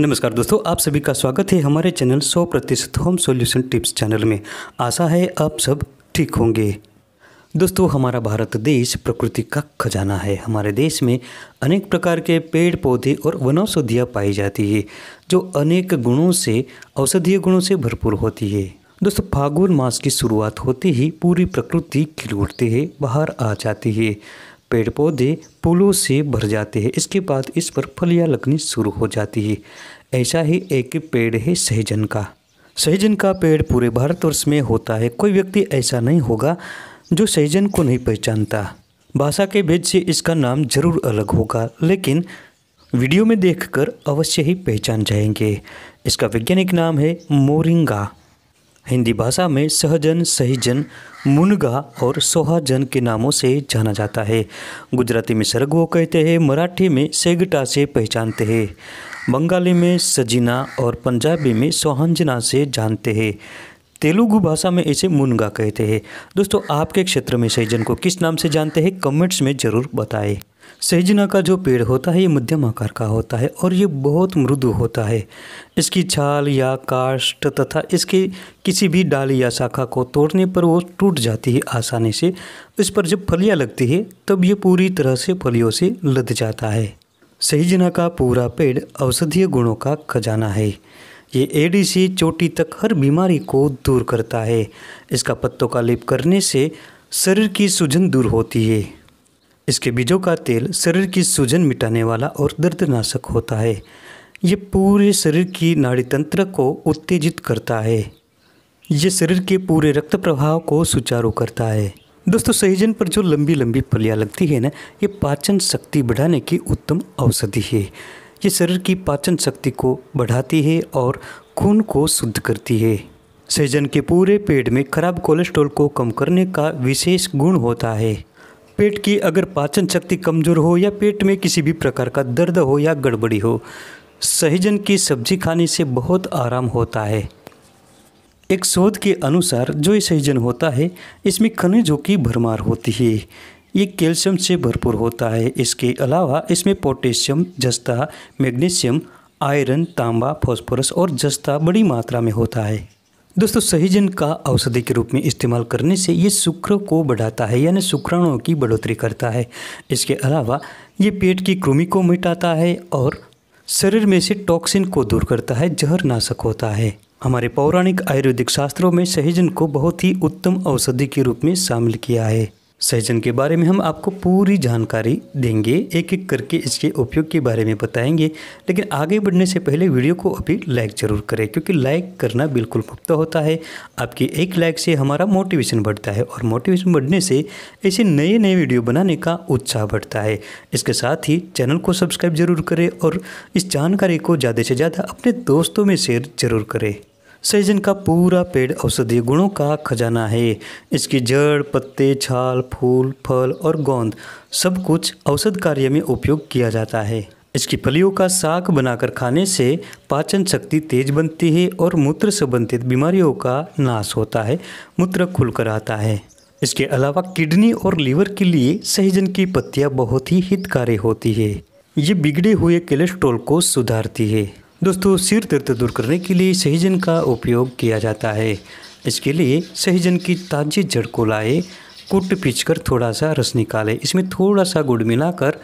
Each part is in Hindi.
नमस्कार दोस्तों आप सभी का स्वागत है हमारे चैनल 100 प्रतिशत होम सॉल्यूशन टिप्स चैनल में आशा है आप सब ठीक होंगे दोस्तों हमारा भारत देश प्रकृति का खजाना है हमारे देश में अनेक प्रकार के पेड़ पौधे और वनौषधियाँ पाई जाती है जो अनेक गुणों से औषधीय गुणों से भरपूर होती है दोस्तों फागुन मास की शुरुआत होते ही पूरी प्रकृति खिल उठती है बाहर आ जाती है पेड़ पौधे फूलों से भर जाते हैं इसके बाद इस पर फलियाँ लगनी शुरू हो जाती है ऐसा ही एक पेड़ है सहजन का सहजन का पेड़ पूरे भारतवर्ष में होता है कोई व्यक्ति ऐसा नहीं होगा जो सहजन को नहीं पहचानता भाषा के भेद से इसका नाम जरूर अलग होगा लेकिन वीडियो में देखकर अवश्य ही पहचान जाएंगे इसका वैज्ञानिक नाम है मोरिंगा हिंदी भाषा में सहजन सहीजन मुनगा और सोहाजन के नामों से जाना जाता है गुजराती में सरगो कहते हैं मराठी में सेगटा से पहचानते हैं बंगाली में सजीना और पंजाबी में सोहंजना से जानते हैं तेलुगु भाषा में इसे मुनगा कहते हैं दोस्तों आपके क्षेत्र में सहजन को किस नाम से जानते हैं कमेंट्स में ज़रूर बताएं सहजना का जो पेड़ होता है ये मध्यम आकार का होता है और ये बहुत मृदु होता है इसकी छाल या काष्ट तथा इसके किसी भी डाली या शाखा को तोड़ने पर वो टूट जाती है आसानी से इस पर जब फलियाँ लगती है तब ये पूरी तरह से फलियों से लद जाता है सहीजना का पूरा पेड़ औषधीय गुणों का खजाना है ये एडी से चोटी तक हर बीमारी को दूर करता है इसका पत्तों का लेप करने से शरीर की सूजन दूर होती है इसके बीजों का तेल शरीर की सूजन मिटाने वाला और दर्दनाशक होता है ये पूरे शरीर की नाड़ी तंत्र को उत्तेजित करता है ये शरीर के पूरे रक्त प्रवाह को सुचारू करता है दोस्तों सहजन पर जो लंबी लंबी पलियाँ लगती है ना ये पाचन शक्ति बढ़ाने की उत्तम औषधि है ये शरीर की पाचन शक्ति को बढ़ाती है और खून को शुद्ध करती है सहजन के पूरे पेट में खराब कोलेस्ट्रॉल को कम करने का विशेष गुण होता है पेट की अगर पाचन शक्ति कमज़ोर हो या पेट में किसी भी प्रकार का दर्द हो या गड़बड़ी हो सहजन की सब्जी खाने से बहुत आराम होता है एक शोध के अनुसार जो ये सहजन होता है इसमें खनिजों की भरमार होती है ये कैल्शियम से भरपूर होता है इसके अलावा इसमें पोटेशियम जस्ता मैग्नीशियम आयरन तांबा फॉस्फोरस और जस्ता बड़ी मात्रा में होता है दोस्तों सहीजन का औषधि के रूप में इस्तेमाल करने से ये शुक्र को बढ़ाता है यानी शुक्राणुओं की बढ़ोतरी करता है इसके अलावा ये पेट की कृमि को मिटाता है और शरीर में से टॉक्सिन को दूर करता है जहर नाशक होता है हमारे पौराणिक आयुर्वेदिक शास्त्रों में सहजन को बहुत ही उत्तम औषधि के रूप में शामिल किया है सहजन के बारे में हम आपको पूरी जानकारी देंगे एक एक करके इसके उपयोग के बारे में बताएंगे लेकिन आगे बढ़ने से पहले वीडियो को अभी लाइक ज़रूर करें क्योंकि लाइक करना बिल्कुल मुफ्त होता है आपके एक लाइक से हमारा मोटिवेशन बढ़ता है और मोटिवेशन बढ़ने से ऐसे नए नए वीडियो बनाने का उत्साह बढ़ता है इसके साथ ही चैनल को सब्सक्राइब जरूर करें और इस जानकारी को ज़्यादा से ज़्यादा अपने दोस्तों में शेयर जरूर करें सहजन का पूरा पेड़ औषधीय गुणों का खजाना है इसकी जड़ पत्ते छाल फूल फल और गोंद सब कुछ औषध कार्य में उपयोग किया जाता है इसकी फलियों का साग बनाकर खाने से पाचन शक्ति तेज बनती है और मूत्र संबंधित बीमारियों का नाश होता है मूत्र खुलकर आता है इसके अलावा किडनी और लीवर के लिए सहजन की पत्तियाँ बहुत ही हितकारी होती है ये बिगड़े हुए कोलेस्ट्रोल को सुधारती है दोस्तों सिर दर्द दूर करने के लिए सहीजन का उपयोग किया जाता है इसके लिए सहीजन की ताज़ी जड़ को लाए कुट पीच कर थोड़ा सा रस निकाले इसमें थोड़ा सा गुड़ मिलाकर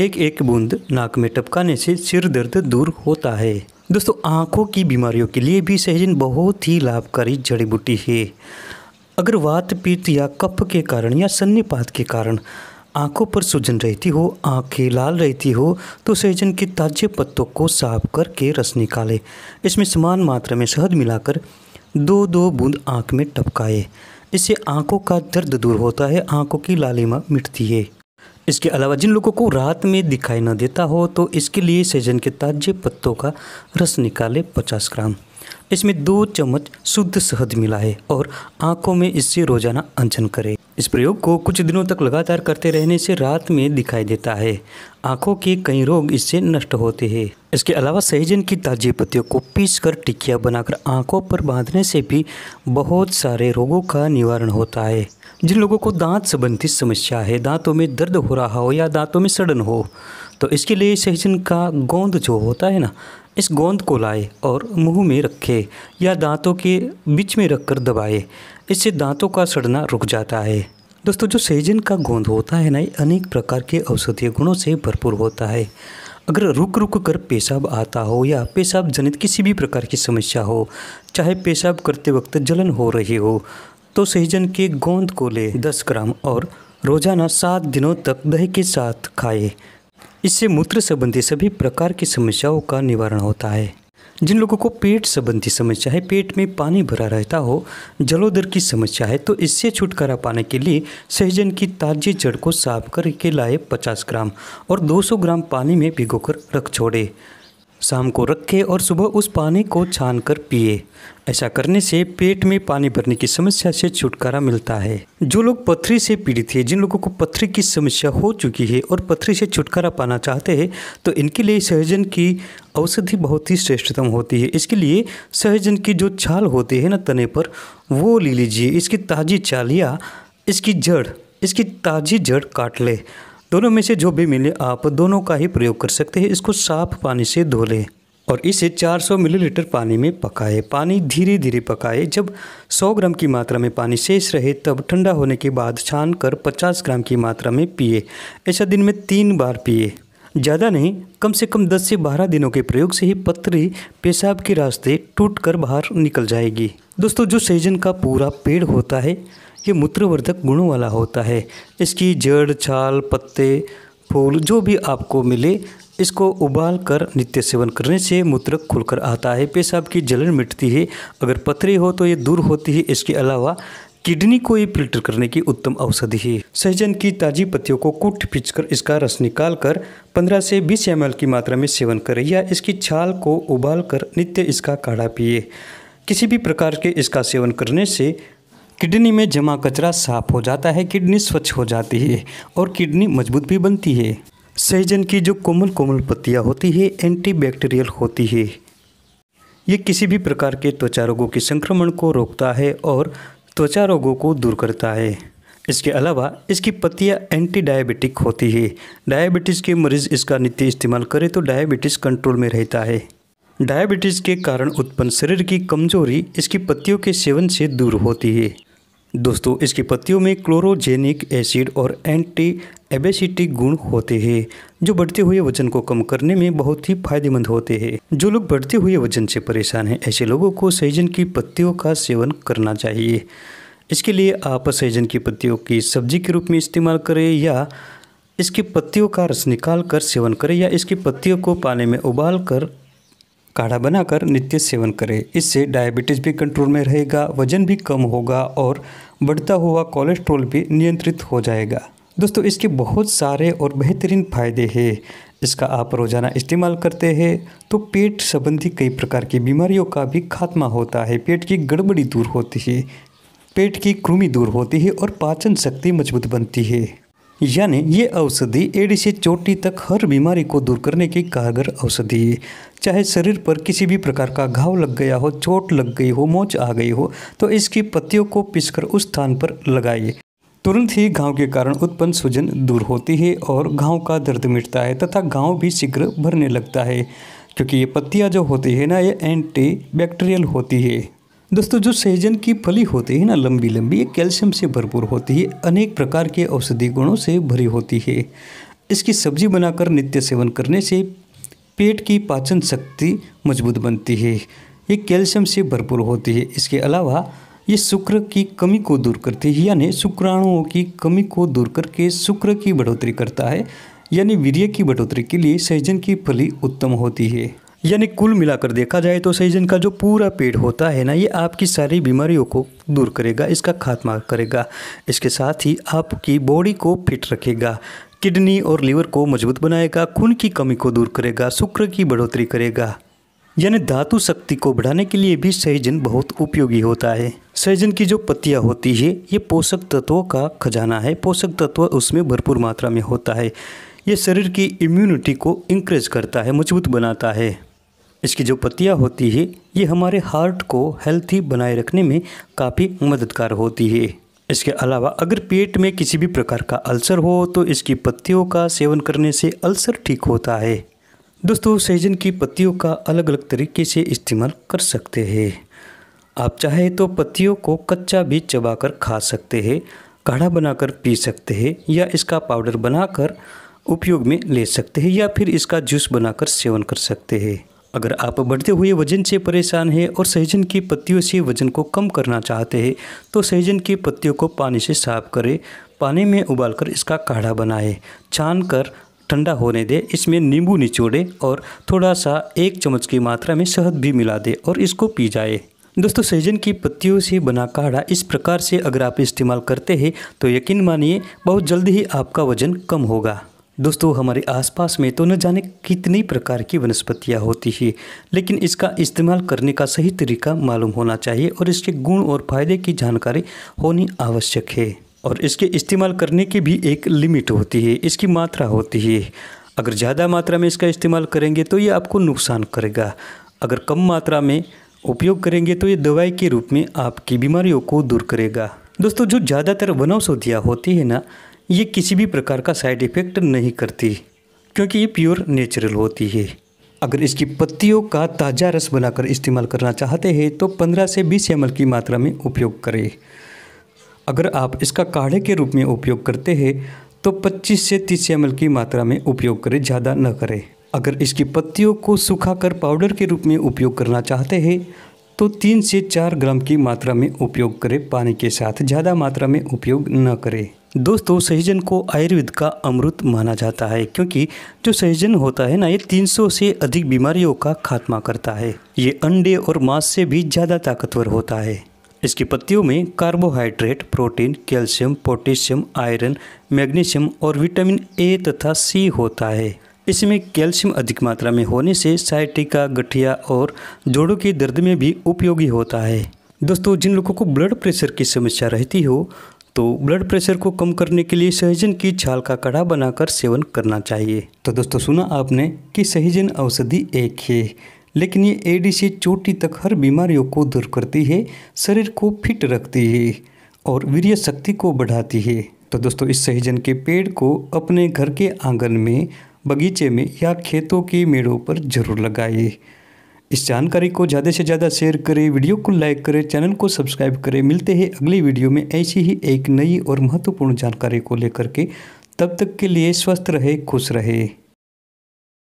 एक एक बूंद नाक में टपकाने से सिर दर्द दूर होता है दोस्तों आँखों की बीमारियों के लिए भी सहजन बहुत ही लाभकारी जड़ी बूटी है अगर वात पीत या कफ के कारण या सन्नीपात के कारण आंखों पर सूजन रहती हो आंखें लाल रहती हो तो सहजन के ताजे पत्तों को साफ करके रस निकालें इसमें समान मात्रा में शहद मिलाकर दो दो बूंद आँख में टपकाए इससे आंखों का दर्द दूर होता है आंखों की लालिमा मिटती है इसके अलावा जिन लोगों को रात में दिखाई न देता हो तो इसके लिए सहजन के ताजे पत्तों का रस निकाले 50 ग्राम इसमें दो चम्मच शुद्ध शहद मिलाए और आंखों में इससे रोजाना अंजन करें इस प्रयोग को कुछ दिनों तक लगातार करते रहने से रात में दिखाई देता है आंखों के कई रोग इससे नष्ट होते हैं इसके अलावा सहजन की ताजी पत्तियों को पीसकर टिकिया बनाकर आंखों पर बांधने से भी बहुत सारे रोगों का निवारण होता है जिन लोगों को दांत संबंधी समस्या है दांतों में दर्द हो रहा हो या दांतों में सड़न हो तो इसके लिए सहजन का गोंद जो होता है ना इस गोंद को लाए और मुंह में रखे या दांतों के बीच में रखकर दबाए इससे दांतों का सड़ना रुक जाता है दोस्तों जो सहजन का गोंद होता है ना ये अनेक प्रकार के औषधीय गुणों से भरपूर होता है अगर रुक रुक कर पेशाब आता हो या पेशाब जनित किसी भी प्रकार की समस्या हो चाहे पेशाब करते वक्त जलन हो रही हो तो सहजन के गोंद को ले दस ग्राम और रोजाना सात दिनों तक दही के साथ खाए इससे मूत्र संबंधी सभी प्रकार की समस्याओं का निवारण होता है जिन लोगों को पेट संबंधी समस्या है पेट में पानी भरा रहता हो जलोदर की समस्या है तो इससे छुटकारा पाने के लिए सहजन की ताजी जड़ को साफ करके लाए 50 ग्राम और 200 ग्राम पानी में भिगोकर रख छोड़े शाम को रखें और सुबह उस पानी को छान कर पिए ऐसा करने से पेट में पानी भरने की समस्या से छुटकारा मिलता है जो लोग पथरी से पीड़ित है जिन लोगों को पथरी की समस्या हो चुकी है और पथरी से छुटकारा पाना चाहते हैं तो इनके लिए सहजन की औषधि बहुत ही श्रेष्ठतम होती है इसके लिए सहजन की जो छाल होती है ना तने पर वो ले लीजिए इसकी ताज़ी छाल या इसकी जड़ इसकी ताज़ी जड़ काट ले दोनों में से जो भी मिले आप दोनों का ही प्रयोग कर सकते हैं इसको साफ पानी से धो लें और इसे 400 मिलीलीटर पानी में पकाए पानी धीरे धीरे पकाए जब 100 ग्राम की मात्रा में पानी शेष रहे तब ठंडा होने के बाद छान कर पचास ग्राम की मात्रा में पिए ऐसा दिन में तीन बार पिए ज़्यादा नहीं कम से कम 10 से 12 दिनों के प्रयोग से ही पत्री पेशाब के रास्ते टूट कर बाहर निकल जाएगी दोस्तों जो सहजन का पूरा पेड़ होता है ये मूत्रवर्धक गुणों वाला होता है इसकी जड़ छाल पत्ते फूल जो भी आपको मिले इसको उबाल कर नित्य सेवन करने से मूत्र खुलकर आता है पेशाब की जलन मिटती है अगर पथरी हो तो ये दूर होती है इसके अलावा किडनी को ये फिल्टर करने की उत्तम औषधि है सहजन की ताजी पत्तियों को कूट पीच इसका रस निकाल कर पंद्रह से बीस एम की मात्रा में सेवन करें या इसकी छाल को उबाल कर नित्य इसका काढ़ा पिए किसी भी प्रकार के इसका सेवन करने से किडनी में जमा कचरा साफ हो जाता है किडनी स्वच्छ हो जाती है और किडनी मजबूत भी बनती है सहजन की जो कोमल कोमल पत्तियाँ होती है एंटीबैक्टीरियल होती है ये किसी भी प्रकार के त्वचा रोगों के संक्रमण को रोकता है और त्वचा रोगों को दूर करता है इसके अलावा इसकी पत्तियाँ एंटी डायबिटिक होती है डायबिटीज़ के मरीज़ इसका नित्य इस्तेमाल करें तो डायबिटीज़ कंट्रोल में रहता है डायबिटीज़ के कारण उत्पन्न शरीर की कमजोरी इसकी पत्तियों के सेवन से दूर होती है दोस्तों इसकी पत्तियों में क्लोरोजेनिक एसिड और एंटी एबेसिटिक गुण होते हैं जो बढ़ते हुए वजन को कम करने में बहुत ही फायदेमंद होते हैं जो लोग बढ़ते हुए वजन से परेशान हैं ऐसे लोगों को सहजन की पत्तियों का सेवन करना चाहिए इसके लिए आप सहजन की पत्तियों की सब्जी के रूप में इस्तेमाल करें या इसकी पत्तियों का रस निकाल कर सेवन करें या इसकी पत्तियों को पानी में उबाल कर काढ़ा बनाकर नित्य सेवन करें इससे डायबिटीज़ भी कंट्रोल में रहेगा वजन भी कम होगा और बढ़ता हुआ कोलेस्ट्रॉल भी नियंत्रित हो जाएगा दोस्तों इसके बहुत सारे और बेहतरीन फ़ायदे हैं इसका आप रोज़ाना इस्तेमाल करते हैं तो पेट संबंधी कई प्रकार की बीमारियों का भी खात्मा होता है पेट की गड़बड़ी दूर होती है पेट की कृमि दूर होती है और पाचन शक्ति मजबूत बनती है यानी ये औषधि एड़ी से चोटी तक हर बीमारी को दूर करने की कारगर औषधि है चाहे शरीर पर किसी भी प्रकार का घाव लग गया हो चोट लग गई हो मोच आ गई हो तो इसकी पत्तियों को पीसकर उस स्थान पर लगाइए तुरंत ही घाव के कारण उत्पन्न सूजन दूर होती है और घाव का दर्द मिटता है तथा घाव भी शीघ्र भरने लगता है क्योंकि ये पत्तियाँ जो होती है ना ये एंटी बैक्टीरियल होती है दोस्तों जो सहजन की फली होती है ना लंबी लंबी ये कैल्शियम से भरपूर होती है अनेक प्रकार के औषधि गुणों से भरी होती है इसकी सब्जी बनाकर नित्य सेवन करने से पेट की पाचन शक्ति मजबूत बनती है ये कैल्शियम से भरपूर होती है इसके अलावा ये शुक्र की कमी को दूर करती है यानी शुक्राणुओं की कमी को दूर करके शुक्र की बढ़ोतरी करता है यानी वीर्य की बढ़ोतरी के लिए सहजन की फली उत्तम होती है यानी कुल मिलाकर देखा जाए तो सहजन का जो पूरा पेड़ होता है ना ये आपकी सारी बीमारियों को दूर करेगा इसका खात्मा करेगा इसके साथ ही आपकी बॉडी को फिट रखेगा किडनी और लीवर को मजबूत बनाएगा खून की कमी को दूर करेगा शुक्र की बढ़ोतरी करेगा यानी धातु शक्ति को बढ़ाने के लिए भी सहजन बहुत उपयोगी होता है सहजन की जो पत्तियाँ होती है ये पोषक तत्वों का खजाना है पोषक तत्व उसमें भरपूर मात्रा में होता है ये शरीर की इम्यूनिटी को इंक्रेज करता है मजबूत बनाता है इसकी जो पत्तियाँ होती है ये हमारे हार्ट को हेल्थी बनाए रखने में काफ़ी मददगार होती है इसके अलावा अगर पेट में किसी भी प्रकार का अल्सर हो तो इसकी पत्तियों का सेवन करने से अल्सर ठीक होता है दोस्तों सहजन की पत्तियों का अलग अलग तरीके से इस्तेमाल कर सकते हैं आप चाहे तो पत्तियों को कच्चा भी चबाकर खा सकते हैं काढ़ा बनाकर पी सकते हैं या इसका पाउडर बनाकर उपयोग में ले सकते हैं या फिर इसका जूस बनाकर सेवन कर सकते हैं अगर आप बढ़ते हुए वजन से परेशान हैं और सहजन की पत्तियों से वजन को कम करना चाहते हैं तो सहजन की पत्तियों को पानी से साफ करें पानी में उबालकर इसका काढ़ा बनाएं छान कर ठंडा होने दें इसमें नींबू निचोड़े और थोड़ा सा एक चम्मच की मात्रा में शहद भी मिला दें और इसको पी जाए दोस्तों सहजन की पत्तियों से बना काढ़ा इस प्रकार से अगर आप इस्तेमाल करते हैं तो यकीन मानिए बहुत जल्द ही आपका वजन कम होगा दोस्तों हमारे आसपास में तो न जाने कितनी प्रकार की वनस्पतियाँ होती हैं लेकिन इसका इस्तेमाल करने का सही तरीका मालूम होना चाहिए और इसके गुण और फायदे की जानकारी होनी आवश्यक है और इसके इस्तेमाल करने की भी एक लिमिट होती है इसकी मात्रा होती है अगर ज़्यादा मात्रा में इसका इस्तेमाल करेंगे तो ये आपको नुकसान करेगा अगर कम मात्रा में उपयोग करेंगे तो ये दवाई के रूप में आपकी बीमारियों को दूर करेगा दोस्तों जो ज़्यादातर वनौषधियाँ होती है ना ये किसी भी प्रकार का साइड इफ़ेक्ट नहीं करती क्योंकि ये प्योर नेचुरल होती है अगर इसकी पत्तियों का ताज़ा रस बनाकर इस्तेमाल करना चाहते हैं तो 15 से 20 एम की मात्रा में उपयोग करें अगर आप इसका काढ़े के रूप में उपयोग करते हैं तो 25 से 30 एम की मात्रा में उपयोग करें ज़्यादा न करें अगर इसकी पत्तियों को सुखाकर पाउडर के रूप में उपयोग करना चाहते हैं तो तीन से चार ग्राम की मात्रा में उपयोग करें पानी के साथ ज़्यादा मात्रा में उपयोग न करें दोस्तों सहजन को आयुर्वेद का अमृत माना जाता है क्योंकि जो सहजन होता है ना ये 300 से अधिक बीमारियों का खात्मा करता है ये अंडे और मांस से भी ज़्यादा ताकतवर होता है इसकी पत्तियों में carbohydrate protein calcium potassium iron magnesium और विटामिन ए तथा सी होता है इसमें कैल्शियम अधिक मात्रा में होने से साइटिका गठिया और जोड़ों के दर्द में भी उपयोगी होता है दोस्तों जिन लोगों को ब्लड प्रेशर की समस्या रहती हो तो ब्लड प्रेशर को कम करने के लिए सहजन की छाल का कड़ा बनाकर सेवन करना चाहिए तो दोस्तों सुना आपने कि सहजन औषधि एक है लेकिन ये एडी से चोटी तक हर बीमारियों को दूर करती है शरीर को फिट रखती है और वीर शक्ति को बढ़ाती है तो दोस्तों इस सहजन के पेड़ को अपने घर के आंगन में बगीचे में या खेतों के मेड़ों पर ज़रूर लगाइए इस जानकारी को ज़्यादा से ज़्यादा शेयर करें वीडियो को लाइक करें चैनल को सब्सक्राइब करें मिलते हैं अगली वीडियो में ऐसी ही एक नई और महत्वपूर्ण जानकारी को लेकर के तब तक के लिए स्वस्थ रहे खुश रहे